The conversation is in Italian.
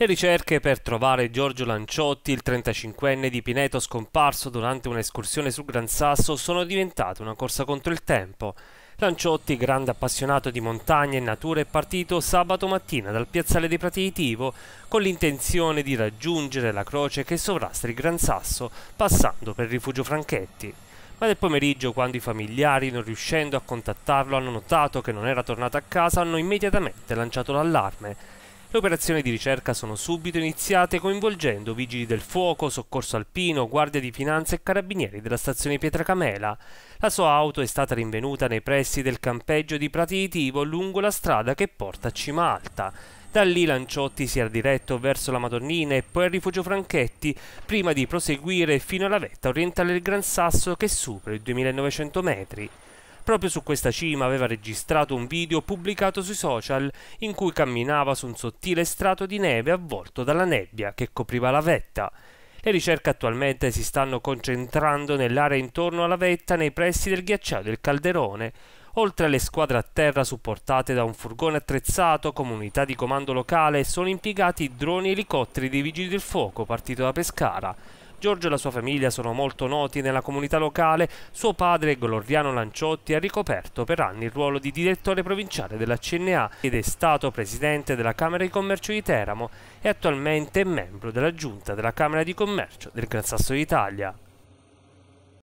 Le ricerche per trovare Giorgio Lanciotti, il 35enne di Pineto scomparso durante un'escursione sul Gran Sasso, sono diventate una corsa contro il tempo. Lanciotti, grande appassionato di montagna e natura, è partito sabato mattina dal piazzale dei Prati di Tivo con l'intenzione di raggiungere la croce che sovrasta il Gran Sasso, passando per Rifugio Franchetti ma nel pomeriggio, quando i familiari, non riuscendo a contattarlo, hanno notato che non era tornato a casa, hanno immediatamente lanciato l'allarme. Le operazioni di ricerca sono subito iniziate coinvolgendo vigili del fuoco, soccorso alpino, guardia di finanza e carabinieri della stazione Pietracamela. La sua auto è stata rinvenuta nei pressi del campeggio di Prati di Tivo lungo la strada che porta a Cima Alta. Da lì Lanciotti si era diretto verso la Madonnina e poi al rifugio Franchetti, prima di proseguire fino alla vetta orientale del Gran Sasso che supera i 2900 metri. Proprio su questa cima aveva registrato un video pubblicato sui social in cui camminava su un sottile strato di neve avvolto dalla nebbia che copriva la vetta. Le ricerche attualmente si stanno concentrando nell'area intorno alla vetta nei pressi del ghiacciaio del Calderone, oltre alle squadre a terra supportate da un furgone attrezzato come unità di comando locale, sono impiegati droni e elicotteri dei vigili del fuoco partito da Pescara, Giorgio e la sua famiglia sono molto noti nella comunità locale, suo padre Gloriano Lanciotti ha ricoperto per anni il ruolo di direttore provinciale della CNA ed è stato presidente della Camera di Commercio di Teramo e attualmente è membro della giunta della Camera di Commercio del Gran Sasso d'Italia.